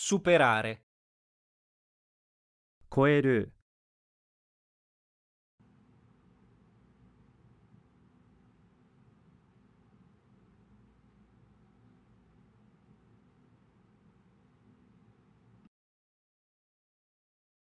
superare. 超える